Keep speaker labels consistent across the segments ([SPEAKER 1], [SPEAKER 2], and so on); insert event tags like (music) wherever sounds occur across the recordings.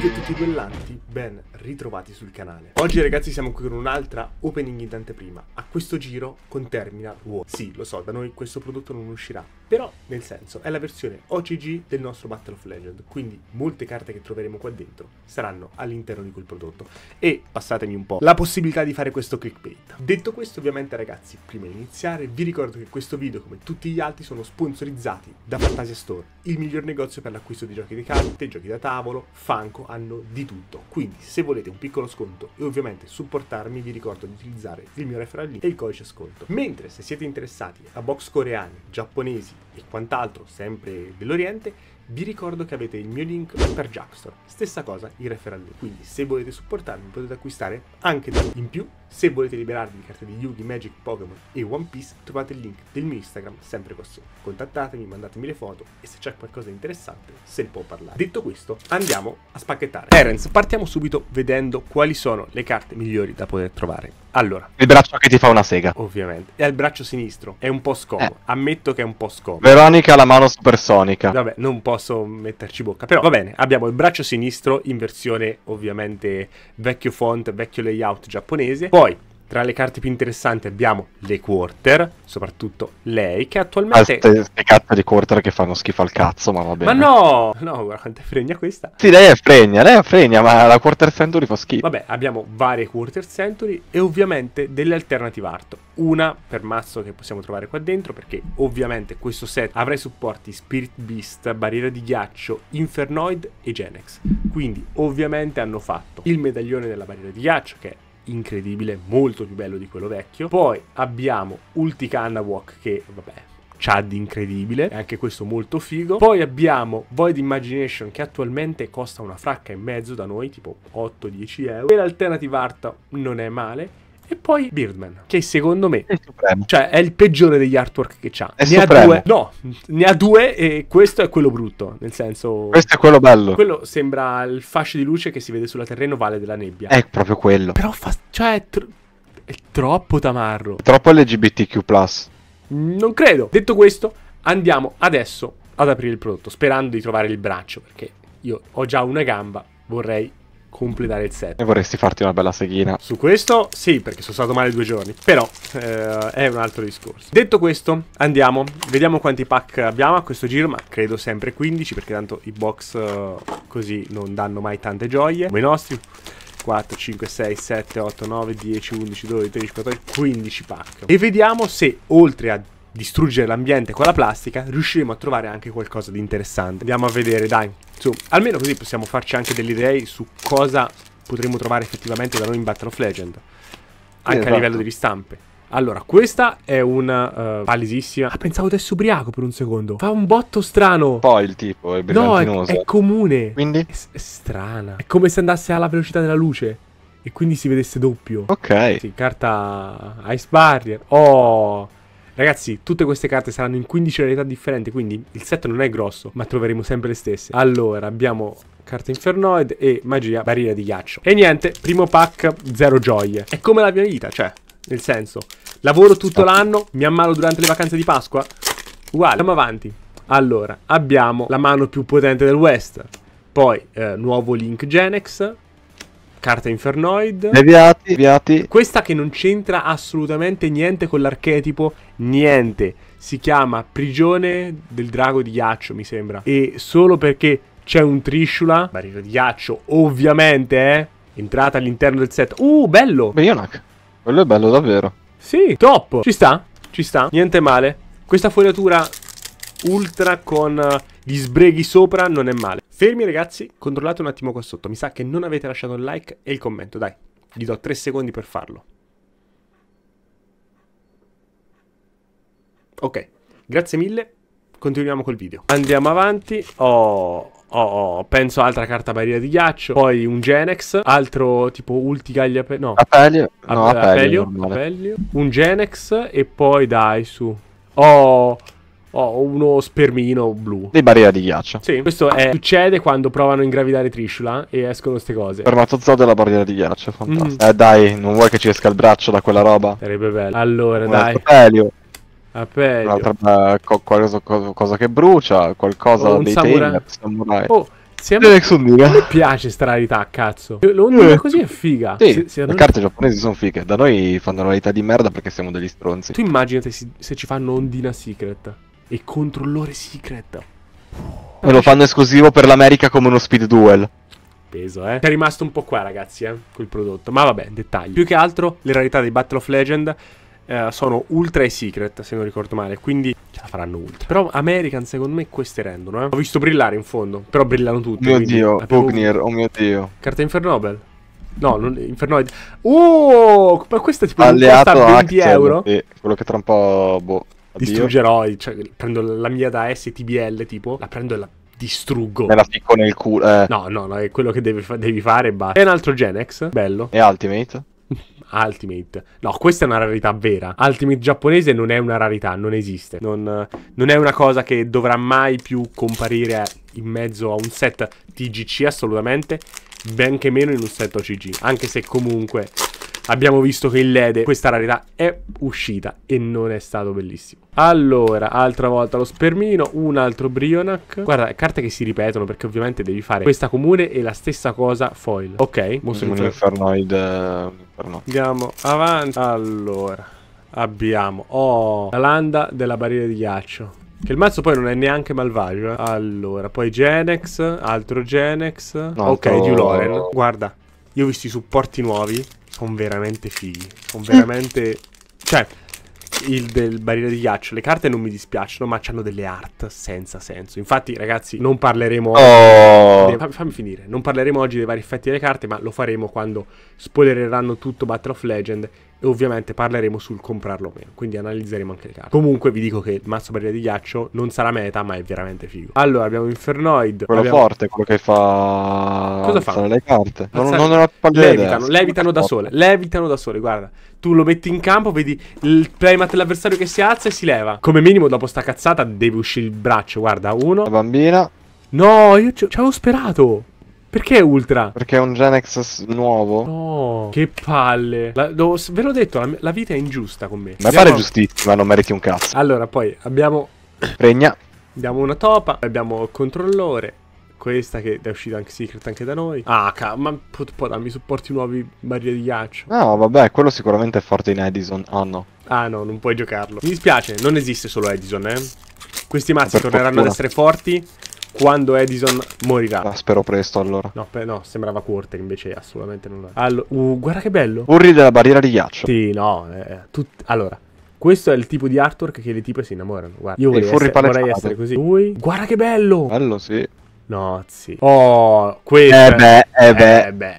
[SPEAKER 1] Luigi a tutti duellanti, ben ritrovati sul canale. Oggi ragazzi siamo qui con un'altra opening in anteprima. A questo giro con Terminal War. Sì, lo so, da noi questo prodotto non uscirà, però nel senso è la versione OCG del nostro Battle of Legend, quindi molte carte che troveremo qua dentro saranno all'interno di quel prodotto. E, passatemi un po', la possibilità di fare questo clickbait. Detto questo ovviamente ragazzi, prima di iniziare vi ricordo che questo video come tutti gli altri sono sponsorizzati da Fantasia Store, il miglior negozio per l'acquisto di giochi di carte, giochi da tavolo, Funko, hanno di tutto. Quindi se volete un piccolo sconto e ovviamente supportarmi vi ricordo di utilizzare il mio referral link e il codice sconto. Mentre se siete interessati a box coreani, giapponesi e quant'altro sempre dell'Oriente vi ricordo che avete il mio link per Jumpstore, stessa cosa i referral link. Quindi se volete supportarmi potete acquistare anche da in più. Se volete liberarvi di carte di Yugi, Magic, Pokémon e One Piece, trovate il link del mio Instagram sempre qua sotto. Contattatemi, mandatemi le foto e se c'è qualcosa di interessante se ne può parlare. Detto questo, andiamo a spacchettare. Terence, partiamo subito vedendo quali sono le carte migliori da poter trovare allora. Il braccio che ti fa una sega. Ovviamente. È il braccio sinistro. È un po' scomodo. Eh. Ammetto che è un po' scomodo. Veronica ha la mano supersonica. Vabbè, non posso metterci bocca. Però va bene, abbiamo il braccio sinistro in versione ovviamente vecchio font, vecchio layout giapponese. Poi tra le carte più interessanti abbiamo le quarter, soprattutto lei, che attualmente... Queste
[SPEAKER 2] ah, carte di quarter che fanno schifo al cazzo, ma va bene. Ma
[SPEAKER 1] no! No, guarda quanto è fregna questa.
[SPEAKER 2] Sì, lei è fregna, lei è fregna, ma la quarter century fa schifo. Vabbè,
[SPEAKER 1] abbiamo varie quarter century e ovviamente delle alternative art. Una per mazzo che possiamo trovare qua dentro, perché ovviamente questo set avrà i supporti Spirit Beast, Barriera di Ghiaccio, Infernoid e Genex. Quindi ovviamente hanno fatto il medaglione della Barriera di Ghiaccio, che è incredibile, molto più bello di quello vecchio. Poi abbiamo Walk che, vabbè, Chad incredibile, anche questo molto figo. Poi abbiamo Void Imagination che attualmente costa una fracca e mezzo da noi, tipo 8-10 euro. E l'alternative art non è male. E poi Birdman, che secondo me è, cioè, è il peggiore degli artwork che c'ha. È ne supremo. ha due, no, ne ha due e questo è quello brutto, nel senso... Questo è quello bello. Quello sembra il fascio di luce che si vede sulla terreno vale della nebbia. È proprio
[SPEAKER 2] quello. Però fa...
[SPEAKER 1] cioè, tr- è troppo tamarro. È
[SPEAKER 2] troppo LGBTQ+.
[SPEAKER 1] Non credo. Detto questo, andiamo adesso ad aprire il prodotto, sperando di trovare il braccio, perché io ho già una gamba, vorrei completare il set. E
[SPEAKER 2] vorresti farti una bella seghina. Su
[SPEAKER 1] questo sì, perché sono stato male due giorni, però eh, è un altro discorso. Detto questo, andiamo, vediamo quanti pack abbiamo a questo giro, ma credo sempre 15, perché tanto i box eh, così non danno mai tante gioie, come i nostri. 4, 5, 6, 7, 8, 9, 10, 11, 12, 13, 14, 15 pack. E vediamo se oltre a distruggere l'ambiente con la plastica, riusciremo a trovare anche qualcosa di interessante. Andiamo a vedere, dai. Su, almeno così possiamo farci anche delle idee su cosa potremo trovare effettivamente da noi in Battle of Legend. Anche esatto. a livello di ristampe. Allora, questa è una uh, palesissima. Ah, pensavo adesso ubriaco per un secondo. Fa un botto strano. Poi il tipo è brillantinoso. No, è, è comune. Quindi? È, è strana. È come se andasse alla velocità della luce e quindi si vedesse doppio. Ok. Sì, carta Ice Barrier. Oh, Ragazzi, tutte queste carte saranno in 15 rarità differenti, quindi il set non è grosso, ma troveremo sempre le stesse. Allora, abbiamo carta infernoid e magia barriera di ghiaccio. E niente, primo pack, zero gioie. È come la mia vita, cioè, nel senso, lavoro tutto l'anno, mi ammalo durante le vacanze di Pasqua, uguale. Andiamo avanti. Allora, abbiamo la mano più potente del West, poi eh, nuovo Link Genex, Carta Infernoid. Deviati, deviati. Questa che non c'entra assolutamente niente con l'archetipo, niente. Si chiama Prigione del Drago di Ghiaccio, mi sembra. E solo perché c'è un Trisciula, barriera di ghiaccio, ovviamente, eh. Entrata all'interno del set. Uh, bello! Bionac. Quello è bello davvero. Sì, top. Ci sta, ci sta. Niente male. Questa fogliatura ultra con eh, gli sbreghi sopra non è male. Fermi ragazzi, controllate un attimo qua sotto. Mi sa che non avete lasciato il like e il commento, dai. Gli do 3 secondi per farlo. Ok, grazie mille. Continuiamo col video. Andiamo avanti. Oh, Oh, oh, penso altra carta barriera di ghiaccio. Poi un Genex. Altro tipo Ultigaglia. No,
[SPEAKER 2] Apelio. No, Apelio, Apelio, Apelio.
[SPEAKER 1] Un Genex. E poi dai, su. Oh, ho oh, uno spermino blu. Di
[SPEAKER 2] barriera di ghiaccio.
[SPEAKER 1] Sì, questo è, succede quando provano a ingravidare Trishula e escono queste cose.
[SPEAKER 2] Spermatozoo della barriera di ghiaccio, fantastico. Mm. Eh dai, non vuoi che ci esca il braccio da quella roba?
[SPEAKER 1] Sarebbe bello. Allora, Un dai. Elio. Un'altra
[SPEAKER 2] bella, eh, co- cosa, cosa, che brucia, qualcosa oh, dei samurai. Eh,
[SPEAKER 1] samurai. Oh, Sembra... Mi piace sta rarità, cazzo. L'ondina eh. così è figa. Sì, se, se le non... carte
[SPEAKER 2] giapponesi sono fighe. Da noi fanno rarità di merda perché siamo degli stronzi. Tu
[SPEAKER 1] immaginati se, se ci fanno ondina secret e controllore secret. E lo fanno
[SPEAKER 2] esclusivo per l'America come uno speed duel.
[SPEAKER 1] Peso, eh. È rimasto un po' qua, ragazzi, eh, col prodotto. Ma vabbè, dettagli. Più che altro, le rarità di Battle of Legend eh, sono ultra e secret, se non ricordo male. Quindi ce la faranno ultra. Però American, secondo me, queste rendono, eh. Ho visto brillare in fondo, però brillano tutte. Mio dio,
[SPEAKER 2] Bugnir, oh mio dio.
[SPEAKER 1] Carta Infernobel. No, non, Infernoid. Oh, ma questa è tipo Alleato costa 20 Axel, euro. Sì,
[SPEAKER 2] quello che tra un po'. Boh distruggerò,
[SPEAKER 1] cioè, prendo la mia da STBL tipo, la prendo e la distruggo. Me la picco nel culo. Eh. No, no, no, è quello che devi, devi fare e basta. E un altro Genex, bello. E Ultimate? (laughs) Ultimate. No, questa è una rarità vera. Ultimate giapponese non è una rarità, non esiste. Non, non, è una cosa che dovrà mai più comparire in mezzo a un set TGC assolutamente, benché meno in un set OCG. Anche se comunque abbiamo visto che il Lede, questa rarità, è uscita e non è stato bellissimo. Allora, altra volta lo spermino, un altro Brionac. Guarda, carte che si ripetono perché ovviamente devi fare questa comune e la stessa cosa foil. Ok, mostro un infernoid. Inferno. Andiamo avanti. Allora, abbiamo oh, la landa della barriera di ghiaccio. Che il mazzo poi non è neanche malvagio. Eh? Allora, poi Genex, altro Genex. No, ok, Diuloren. Guarda, io ho visto i supporti nuovi sono veramente fighi. Sono veramente... (laughs) cioè, il del barile di ghiaccio. Le carte non mi dispiacciono, ma hanno delle art senza senso. Infatti, ragazzi, non parleremo. Oh. Oggi, fammi finire. Non parleremo oggi dei vari effetti delle carte, ma lo faremo quando spoilereranno tutto Battle of Legend e ovviamente parleremo sul comprarlo o meno, quindi analizzeremo anche le carte. Comunque vi dico che il mazzo barriera di ghiaccio non sarà meta, ma è veramente figo. Allora abbiamo Infernoid. Quello abbiamo... forte, quello che fa... Cosa fa? le carte. Non, non, non levitano, levitano da sole, levitano da sole, guarda. Tu lo metti in campo, vedi il playmat dell'avversario che si alza e si leva. Come minimo dopo sta cazzata deve uscire il braccio, guarda, uno. La bambina. No, io ci avevo sperato. Perché Ultra? Perché è un Genex nuovo. No, che palle. La, lo, ve l'ho detto, la, la, vita è ingiusta con me. Ma abbiamo... pare
[SPEAKER 2] giustissima, non meriti un cazzo.
[SPEAKER 1] Allora, poi abbiamo... (coughs) Regna. Abbiamo una topa, abbiamo il controllore. Questa che è uscita anche secret anche da noi. Ah, ma può, può darmi supporti nuovi barriere di ghiaccio.
[SPEAKER 2] No, vabbè, quello sicuramente è forte in Edison. Ah, oh, no.
[SPEAKER 1] Ah, no, non puoi giocarlo. Mi dispiace, non esiste solo Edison, eh. Questi mazzi torneranno fortuna. ad essere forti quando Edison
[SPEAKER 2] morirà. Ah, spero presto allora.
[SPEAKER 1] No, no sembrava Quarter, invece assolutamente non è. Allo uh, guarda che bello. Urli della
[SPEAKER 2] barriera di ghiaccio. Sì,
[SPEAKER 1] no. Eh, eh allora, questo è il tipo di artwork che le tipe si innamorano. Guarda, io vorrei essere, vorrei essere, così. Lui, guarda che bello. Bello, sì. No, sì. Oh, questo. Eh beh, eh, eh beh. Eh beh, eh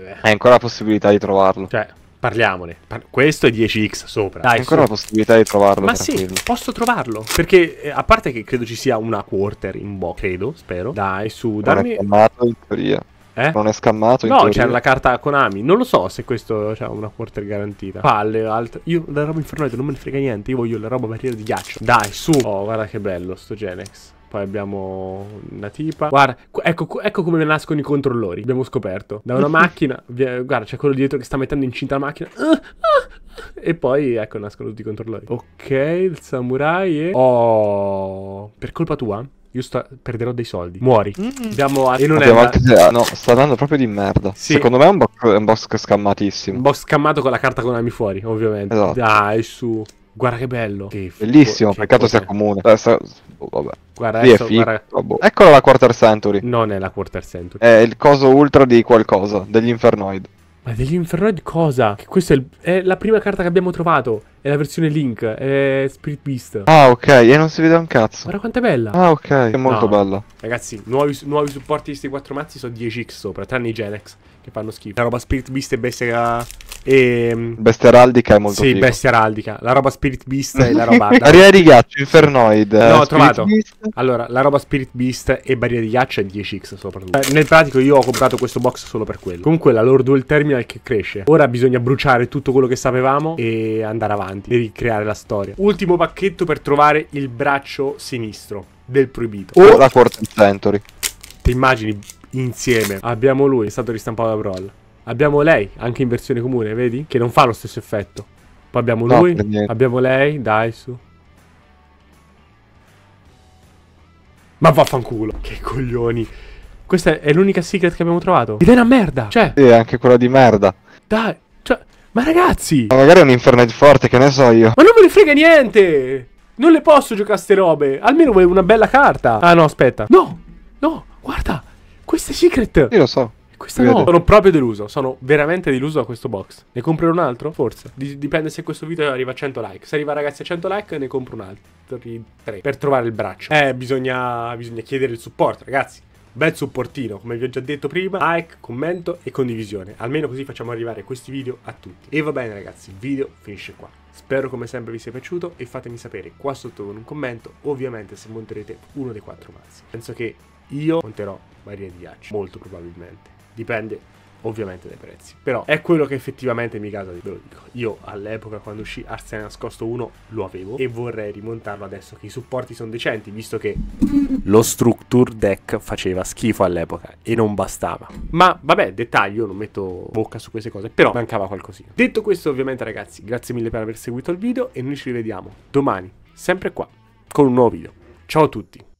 [SPEAKER 1] beh. È ancora la possibilità di trovarlo. Cioè, parliamone. questo è 10x sopra. Dai, C'è ancora la possibilità di trovarlo. Ma tranquillo. sì, posso trovarlo. Perché eh, a parte che credo ci sia una quarter in box, credo, spero. Dai, su, dammi... Non è scammato in teoria. Eh? Non è scammato in No, teoria. c'è la carta Konami. Non lo so se questo ha una quarter garantita. Palle, altre. Io la roba infernale non me ne frega niente. Io voglio la roba barriera di ghiaccio. Dai, su. Oh, guarda che bello sto Genex. Poi abbiamo una tipa. Guarda, ecco, ecco come nascono i controllori. Abbiamo scoperto. Da una (laughs) macchina. Via, guarda, c'è quello dietro che sta mettendo incinta la macchina. Uh, uh. E poi, ecco, nascono tutti i controllori. Ok, il samurai e... Oh, per colpa tua? Io sto... perderò dei soldi. Muori. Mm -hmm. Abbiamo... E non è...
[SPEAKER 2] No, sta andando proprio di merda. Sì. Secondo me è un, bo- è un boss scammatissimo.
[SPEAKER 1] Un boss scammato con la carta ami fuori, ovviamente. Esatto. Dai, su. Guarda che bello. Che Bellissimo,
[SPEAKER 2] che peccato sia comune. Eh, adesso, oh, vabbè. Guarda, adesso, è figo, guarda... Vabbè. Eccola la Quarter Century. Non è la Quarter Century. È il coso ultra di qualcosa, degli Infernoid.
[SPEAKER 1] Ma degli Infernoid cosa? Che questa è, il... è la prima carta che abbiamo trovato. È la versione Link, è Spirit Beast. Ah, ok,
[SPEAKER 2] e non si vede un cazzo. Guarda quanto è bella. Ah, ok, è molto no. bella.
[SPEAKER 1] Ragazzi, nuovi, nuovi, supporti di questi quattro mazzi sono 10x sopra, tranne i Genex, che fanno schifo. La roba Spirit Beast e Bestia... E... Ehm, Bestia Heraldica è molto Sì, figo. Bestia araldica La roba Spirit Beast è la roba... (laughs) Barriera
[SPEAKER 2] di Ghiaccio, Infernoid. Eh, no, ho Spirit trovato.
[SPEAKER 1] Beast. Allora, la roba Spirit Beast e Barriera di Ghiaccio è 10x soprattutto. Eh, nel pratico io ho comprato questo box solo per quello. Comunque la lore dual terminal che cresce. Ora bisogna bruciare tutto quello che sapevamo e andare avanti avanti e ricreare la storia. Ultimo pacchetto per trovare il braccio sinistro del proibito. O la Quarter Century. Ti immagini insieme. Abbiamo lui, è stato ristampato da Brawl. Abbiamo lei, anche in versione comune, vedi? Che non fa lo stesso effetto. Poi abbiamo no, lui, abbiamo lei, dai su. Ma vaffanculo, che coglioni. Questa è l'unica secret che abbiamo trovato. Ed è una merda. Cioè.
[SPEAKER 2] Sì, anche quella di merda.
[SPEAKER 1] Dai. Ma
[SPEAKER 2] ragazzi! Ma magari è un Infernet forte, che ne so io.
[SPEAKER 1] Ma non me ne frega niente! Non le posso giocare ste robe. Almeno vuoi una bella carta. Ah no, aspetta. No, no, guarda. Questa è secret. Io lo so. Questa no. Sono proprio deluso. Sono veramente deluso da questo box. Ne comprerò un altro? Forse. D dipende se questo video arriva a 100 like. Se arriva ragazzi a 100 like ne compro un altro. 3 per trovare il braccio. Eh, bisogna, bisogna chiedere il supporto, ragazzi bel supportino, come vi ho già detto prima, like, commento e condivisione, almeno così facciamo arrivare questi video a tutti. E va bene ragazzi, il video finisce qua. Spero come sempre vi sia piaciuto e fatemi sapere qua sotto con un commento, ovviamente se monterete uno dei quattro mazzi. Penso che io monterò Maria di Ghiaccio, molto probabilmente. Dipende ovviamente dai prezzi. Però è quello che effettivamente mi casa, ve lo dico. Io all'epoca quando uscì Arsene Nascosto 1 lo avevo e vorrei rimontarlo adesso che i supporti sono decenti, visto che lo structure deck faceva schifo all'epoca e non bastava. Ma vabbè, dettaglio, non metto bocca su queste cose, però mancava qualcosina. Detto questo ovviamente ragazzi, grazie mille per aver seguito il video e noi ci rivediamo domani, sempre qua, con un nuovo video. Ciao a tutti!